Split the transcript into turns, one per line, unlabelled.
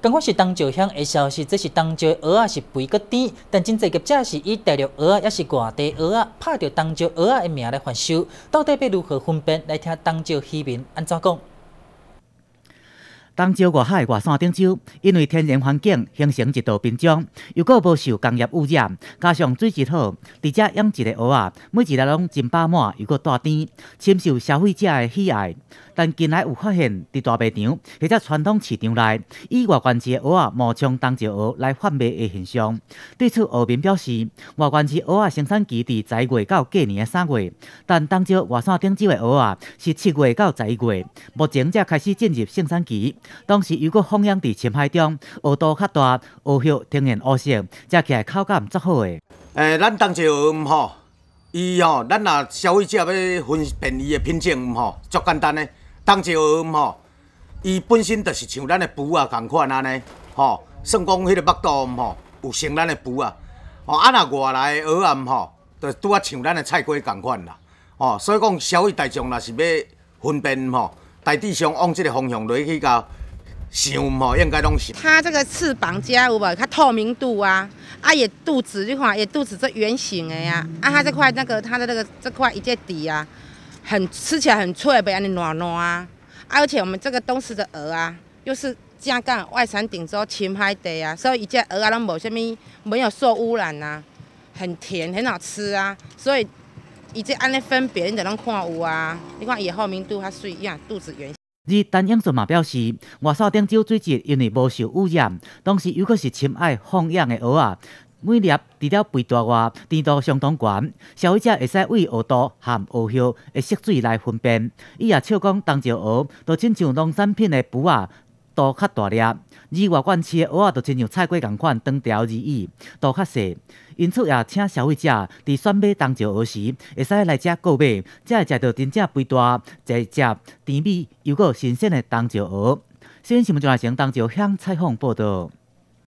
刚刚是东洲乡的消息，这是东洲鹅啊是肥个甜，但真侪个则是以大了鹅啊，也是外地鹅啊，拍着东洲鹅啊的名来贩售，到底要如何分辨？来听东洲渔民安怎讲。
东洲外海外山顶洲，因为天然环境形成一道屏障，又个不受工业污染，加上水质好，而遮养一的鹅啊，每一日拢真饱满又个大甜，深受消费者的喜爱。但近来有发现，伫大卖场或者传统市场内，以外观之蚵仔冒充东石蚵来贩卖的现象。对此，渔民表示，外观之蚵仔生产期伫十一月到隔年的三月，但东石外山顶洲的蚵仔是七月到十一月，目前才开始进入生产期。当时又果放养伫深海中，蚵肚较大，蚵肉呈现乌色，食起来口感足好诶。
诶，咱东石蚵唔好，伊吼，咱若消费者要分辨伊的品种毋好，足简单诶。东石蚵唔吼，伊本身就是像咱的贝啊共款安尼，吼算讲迄个腹肚吼有像咱的贝啊，吼啊那外来的啊唔吼，就拄啊像咱的菜瓜共款啦，吼所以讲消费大众啦是要分辨吼，大致上往这个方向落去到想吼应该拢是。
它这个翅膀尖有无？它透明度啊？啊也肚子你看，也肚子这圆形的呀？啊它这块那个它的那个这块一节底啊？很吃起来很脆，袂安尼软软啊！而且我们这个东石的鹅啊，又是正港外山顶洲青海地啊，所以一只鹅啊，拢无虾米，没有受污染啊，很甜，很好吃啊！所以，伊这安尼分别，你着拢看有啊！你看伊后明度，它水一样，肚子圆。
而陈永顺嘛表示，外沙顶洲水质因为无受污染，同时又果是深爱放养的鹅啊。每粒除了肥大外，甜度相当高。消费者会使为学度含学校的色水来分辨。伊也笑讲，东石蚵都亲像农产品的蚵仔，都较大粒；而外县市的蚵仔，都亲像菜瓜同款，长条而已，都较细。因此也请消费者伫选买东石蚵时，会使来遮购买，才会食到真正肥大、侪只、甜美又个新鲜的东石蚵。新新闻来成东石乡采访报道。